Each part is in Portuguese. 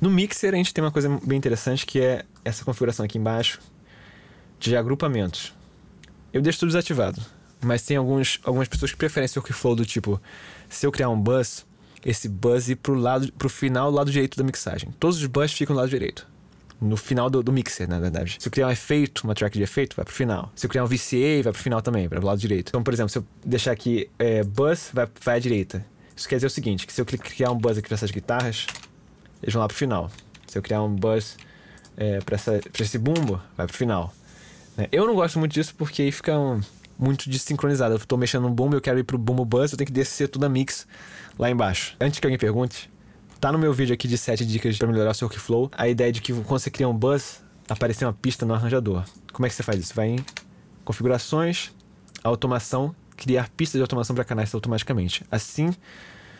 No Mixer a gente tem uma coisa bem interessante que é essa configuração aqui embaixo de agrupamentos. Eu deixo tudo desativado, mas tem alguns, algumas pessoas que preferem esse workflow do tipo: se eu criar um bus, esse bus ir pro, lado, pro final do lado direito da mixagem. Todos os bus ficam no lado direito. No final do, do, mixer, na verdade. Se eu criar um efeito, uma track de efeito, vai pro final. Se eu criar um VCA, vai pro final também, vai pro lado direito. Então, por exemplo, se eu deixar aqui é, bus, vai, vai à direita. Isso quer dizer o seguinte: que se eu criar um buzz aqui para essas guitarras, eles vão lá pro final. Se eu criar um buzz é, para esse bumbo, vai pro final. Né? Eu não gosto muito disso porque aí fica um, muito desincronizado. Eu tô mexendo no bumbo, eu quero ir pro bumbo buzz, eu tenho que descer tudo a mix lá embaixo. Antes que alguém pergunte, tá no meu vídeo aqui de 7 dicas para melhorar o seu workflow, a ideia de que quando você cria um buzz, aparecer uma pista no arranjador. Como é que você faz isso? Vai em configurações, automação, criar pistas de automação para canais automaticamente. Assim,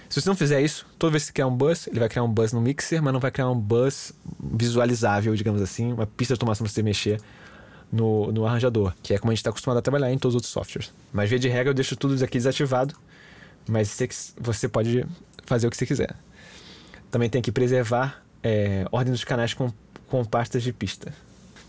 se você não fizer isso, toda vez que você criar um bus, ele vai criar um bus no mixer, mas não vai criar um bus visualizável, digamos assim, uma pista de automação para você mexer no, no arranjador, que é como a gente está acostumado a trabalhar em todos os outros softwares. Mas via de regra eu deixo tudo isso aqui desativado, mas você, você pode fazer o que você quiser. Também tem que preservar é, ordem dos canais com, com pastas de pista.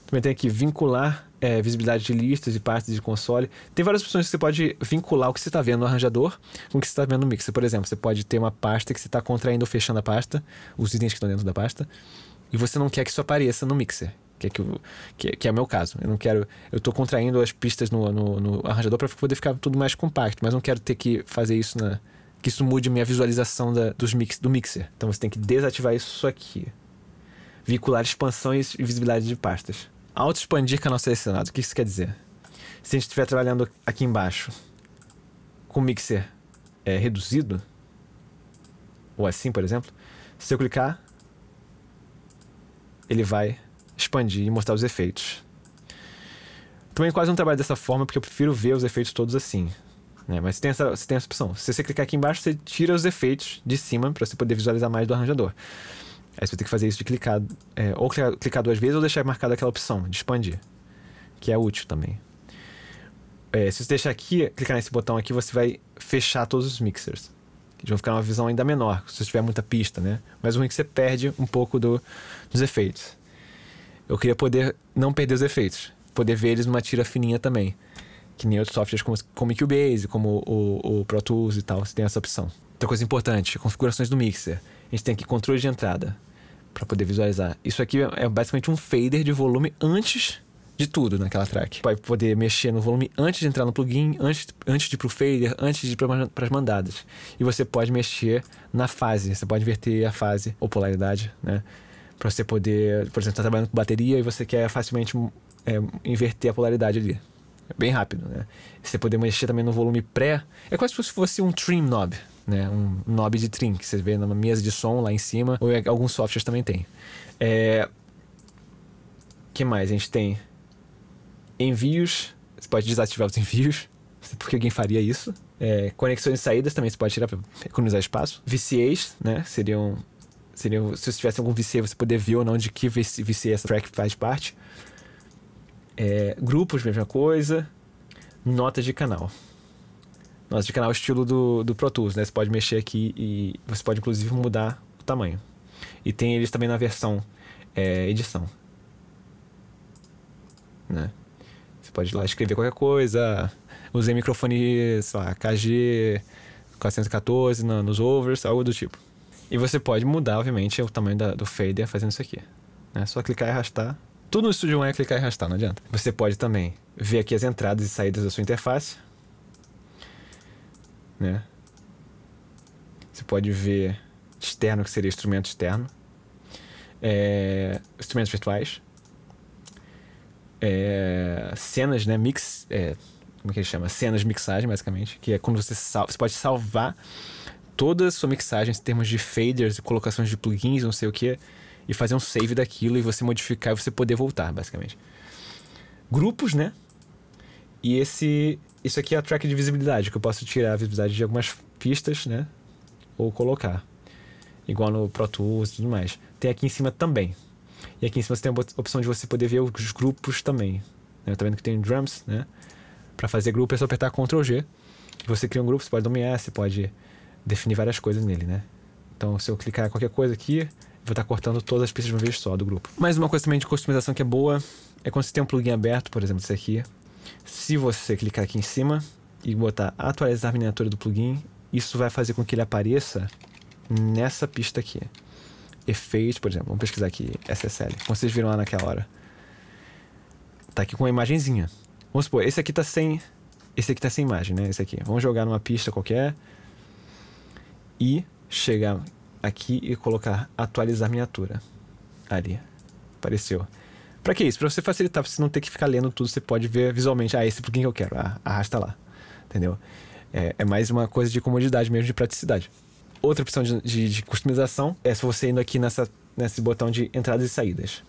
Também tem que vincular é, visibilidade de listas, de partes, de console. Tem várias opções que você pode vincular o que você está vendo no arranjador com o que você está vendo no mixer. Por exemplo, você pode ter uma pasta que você está contraindo ou fechando a pasta, os itens que estão dentro da pasta, e você não quer que isso apareça no mixer. Que é, que, que, é, que é o meu caso. Eu não quero. Eu estou contraindo as pistas no, no, no arranjador para poder ficar tudo mais compacto, mas não quero ter que fazer isso na, que isso mude minha visualização da, dos mix, do mixer. Então você tem que desativar isso aqui. Vincular expansões e visibilidade de pastas. Auto-expandir canal selecionado. O que isso quer dizer? Se a gente estiver trabalhando aqui embaixo com mixer é, reduzido, ou assim, por exemplo, se eu clicar, ele vai expandir e mostrar os efeitos. Também quase não trabalho dessa forma, porque eu prefiro ver os efeitos todos assim. Né? Mas tem essa, você tem essa opção. Se você clicar aqui embaixo, você tira os efeitos de cima para você poder visualizar mais do arranjador. Aí você vai ter que fazer isso de clicar, é, ou clicar, clicar, duas vezes ou deixar marcada aquela opção de expandir, que é útil também. É, se você deixar aqui, clicar nesse botão aqui, você vai fechar todos os mixers. vão ficar numa visão ainda menor, se você tiver muita pista, né? Mas o ruim é que você perde um pouco do, dos efeitos. Eu queria poder não perder os efeitos, poder ver eles numa tira fininha também. Que nem outros softwares como, como o Cubase, como o, o Pro Tools e tal, você tem essa opção. Outra coisa importante, configurações do mixer. A gente tem aqui controle de entrada para poder visualizar. Isso aqui é, é basicamente um fader de volume antes de tudo naquela track. Vai poder mexer no volume antes de entrar no plugin, antes, antes de ir pro fader, antes de ir para as mandadas. E você pode mexer na fase, você pode inverter a fase ou polaridade, né? Para você poder, por exemplo, tá trabalhando com bateria e você quer facilmente é, inverter a polaridade ali. É bem rápido, né? Você poder mexer também no volume pré. É quase como se fosse um trim knob, né? Um knob de trim que você vê numa mesa de som lá em cima, ou é, alguns softwares também tem. É... que mais? A gente tem envios, você pode desativar os envios, porque alguém faria isso. É... conexões e saídas também você pode tirar para economizar espaço. VCAs, né? Seriam se você tivesse algum VC, você poder ver ou não de que VC, essa track faz parte. É, grupos, mesma coisa. Notas de canal. Nós de canal é estilo do, do Pro Tools, né? Você pode mexer aqui e você pode inclusive mudar o tamanho. E tem eles também na versão é, edição. Né? Você pode ir lá escrever qualquer coisa. Usei microfone, sei lá, KG 414 no, nos overs, algo do tipo. E você pode mudar, obviamente, o tamanho da, do fader fazendo isso aqui. É né? só clicar e arrastar. Tudo no Studio One é clicar e arrastar, não adianta. Você pode também ver aqui as entradas e saídas da sua interface né? Você pode ver externo, que seria instrumento externo, é, instrumentos virtuais, é, cenas, né? Mix. É, como é que ele chama? Cenas de mixagem, basicamente. Que é quando você salva. Você pode salvar toda a sua mixagem em termos de faders e colocações de plugins, não sei o que, e fazer um save daquilo e você modificar e você poder voltar, basicamente. Grupos, né? E esse isso aqui é a track de visibilidade, que eu posso tirar a visibilidade de algumas pistas, né? Ou colocar. Igual no Pro Tools e tudo mais. Tem aqui em cima também. E aqui em cima você tem a opção de você poder ver os grupos também. Né? Tá vendo que tem drums, né? Para fazer grupo é só apertar Ctrl G. Você cria um grupo, você pode nomear, você pode definir várias coisas nele, né? Então, se eu clicar em qualquer coisa aqui, vou estar tá cortando todas as pistas de uma vez só do grupo. Mais uma coisa também de customização que é boa é quando você tem um plugin aberto, por exemplo, esse aqui. Se você clicar aqui em cima e botar atualizar a miniatura do plugin, isso vai fazer com que ele apareça nessa pista aqui. Efeito, por exemplo, vamos pesquisar aqui SSL, como vocês viram lá naquela hora. Tá aqui com uma imagenzinha. Vamos supor, esse aqui tá sem. Esse aqui tá sem imagem, né? Esse aqui. Vamos jogar numa pista qualquer e chegar aqui e colocar atualizar miniatura. Ali. Apareceu. Pra que isso? Pra você facilitar, pra você não ter que ficar lendo tudo, você pode ver visualmente, ah, esse plugin que eu quero, ah, arrasta lá. Entendeu? É, é mais uma coisa de comodidade mesmo, de praticidade. Outra opção de, de, de customização é se você indo aqui nessa, nesse botão de entradas e saídas.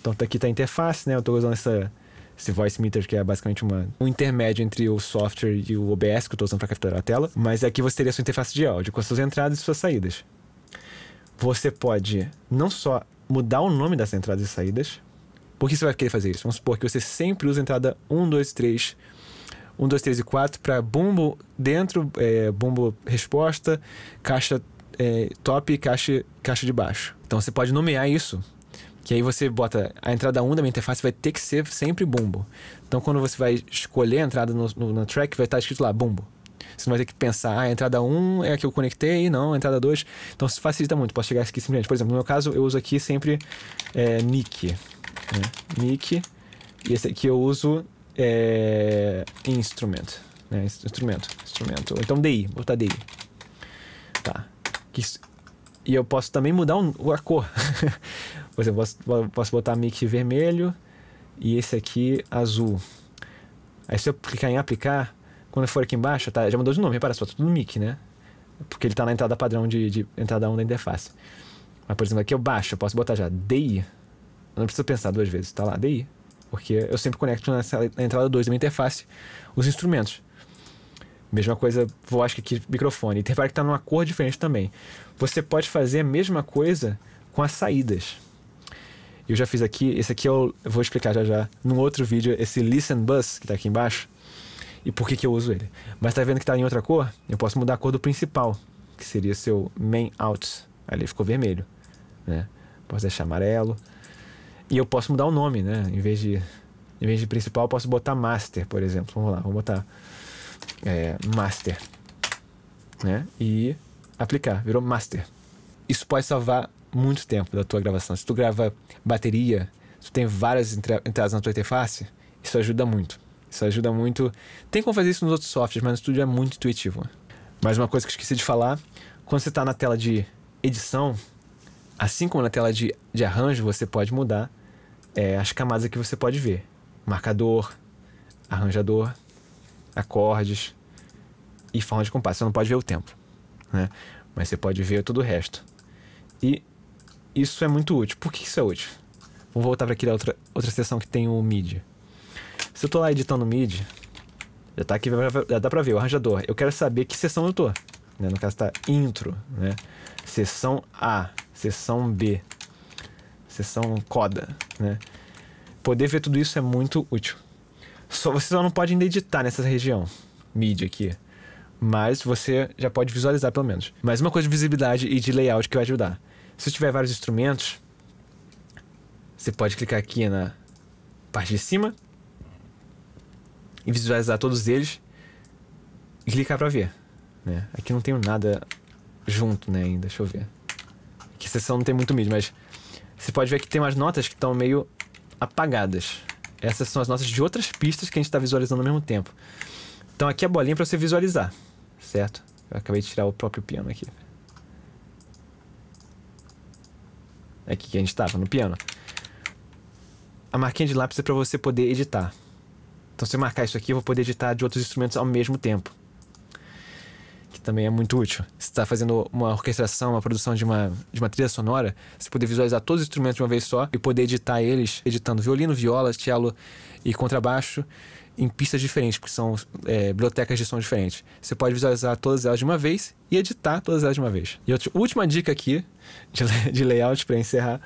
Então tá aqui tá a interface, né? Eu tô usando essa, esse voice meter, que é basicamente uma, um intermédio entre o software e o OBS que eu estou usando para capturar a tela. Mas aqui você teria a sua interface de áudio, com as suas entradas e suas saídas. Você pode não só mudar o nome das entradas e saídas, por que você vai querer fazer isso? Vamos supor que você sempre usa a entrada 1, 2, 3, 1, 2, 3 e 4 para bumbo dentro, é, bumbo resposta, caixa é, top e caixa, caixa de baixo. Então você pode nomear isso. Que aí você bota a entrada 1 da minha interface vai ter que ser sempre bumbo. Então quando você vai escolher a entrada no, no, no track, vai estar escrito lá bumbo. Você não vai ter que pensar, ah, a entrada 1 é a que eu conectei, não, a entrada 2. Então isso facilita muito. Posso chegar aqui simplesmente. Por exemplo, no meu caso, eu uso aqui sempre é, nick. Né? Mic. E esse aqui eu uso é, instrumento Né? Instrumento. Instrumento. Então DI. Vou botar DI. Tá. E eu posso também mudar o a cor. Por exemplo, posso, posso botar mic vermelho e esse aqui azul. Aí se eu clicar em aplicar, quando for aqui embaixo, tá, já mudou de nome, repara só, tá tudo mic, né? Porque ele tá na entrada padrão de, de entrada 1 da interface. Mas, por exemplo, aqui eu baixo, eu posso botar já DI eu não preciso pensar duas vezes, está lá, DI. Porque eu sempre conecto na, na entrada 2 da minha interface os instrumentos. Mesma coisa, vou acho que aqui, microfone. E tem que estar tá numa cor diferente também. Você pode fazer a mesma coisa com as saídas. Eu já fiz aqui, esse aqui eu, vou explicar já já num outro vídeo, esse Listen Bus que está aqui embaixo e por que, que eu uso ele. Mas tá vendo que tá em outra cor? Eu posso mudar a cor do principal, que seria seu main out. Ali ficou vermelho, né? Posso deixar amarelo. E eu posso mudar o nome, né? Em vez de, em vez de principal, eu posso botar master, por exemplo. Vamos lá, vou botar é, master. Né? E aplicar, virou master. Isso pode salvar muito tempo da tua gravação. Se tu grava bateria, se tu tem várias entradas na tua interface, isso ajuda muito. Isso ajuda muito. Tem como fazer isso nos outros softwares, mas no estúdio é muito intuitivo. Mais uma coisa que eu esqueci de falar: quando você está na tela de edição, assim como na tela de, de arranjo, você pode mudar é, as camadas que você pode ver: marcador, arranjador, acordes e forma de compasso. Você não pode ver o tempo, né? mas você pode ver todo o resto. E isso é muito útil. Por que isso é útil? Vamos voltar para aquela outra, outra seção que tem o MIDI. Se eu estou lá editando o MIDI, já tá aqui, já dá para ver o arranjador. Eu quero saber que seção eu estou. Né? No caso está intro, né? Seção A, seção B, sessão coda, né? Poder ver tudo isso é muito útil. Só, você só não pode ainda editar nessa região, mídia aqui. Mas você já pode visualizar pelo menos. Mais uma coisa de visibilidade e de layout que vai ajudar. Se tiver vários instrumentos, você pode clicar aqui na parte de cima e visualizar todos eles e clicar para ver. Né? Aqui não tenho nada junto né, ainda, deixa eu ver. Aqui a sessão não tem muito mídia, mas você pode ver que tem umas notas que estão meio apagadas. Essas são as notas de outras pistas que a gente está visualizando ao mesmo tempo. Então aqui é a bolinha para você visualizar, certo? Eu acabei de tirar o próprio piano aqui. É Aqui que a gente estava, no piano. A marquinha de lápis é para você poder editar. Então se eu marcar isso aqui, eu vou poder editar de outros instrumentos ao mesmo tempo também é muito útil. Se está fazendo uma orquestração, uma produção de uma, de uma trilha sonora, você poder visualizar todos os instrumentos de uma vez só e poder editar eles, editando violino, viola, cello e contrabaixo em pistas diferentes, porque são é, bibliotecas de som diferentes. Você pode visualizar todas elas de uma vez e editar todas elas de uma vez. E a última dica aqui de, de layout para encerrar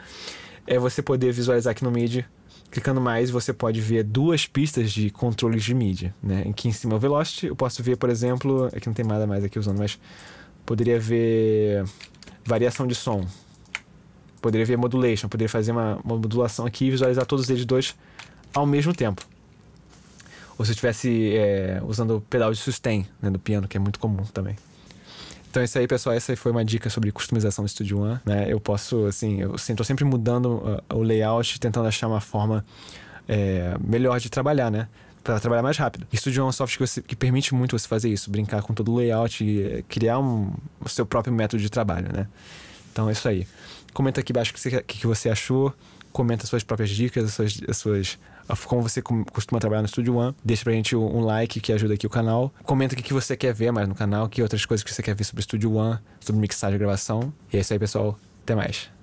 é você poder visualizar aqui no MIDI Clicando mais, você pode ver duas pistas de controles de mídia, né? Aqui em cima é o Velocity, eu posso ver, por exemplo, aqui é não tem nada mais aqui usando, mas poderia ver variação de som, poderia ver modulation, poderia fazer uma, uma modulação aqui e visualizar todos eles dois ao mesmo tempo. Ou se eu estivesse é, usando o pedal de sustain né, do piano, que é muito comum também. Então é isso aí, pessoal. Essa foi uma dica sobre customização do Studio One. Né? Eu posso, assim, eu estou sempre mudando ah, o layout, tentando achar uma forma é, melhor de trabalhar, né? para trabalhar mais rápido. Studio é um software que, você, que, permite muito você fazer isso, brincar com todo o layout e eh, criar um, o seu próprio método de trabalho, né? Então é isso aí. Comenta aqui embaixo o que, que, você achou, comenta suas próprias dicas, as suas, as suas como você costuma trabalhar no Studio One. Deixa pra gente um like que ajuda aqui o canal. Comenta o que você quer ver mais no canal, que outras coisas que você quer ver sobre Studio One, sobre mixagem e gravação. E é isso aí, pessoal. Até mais.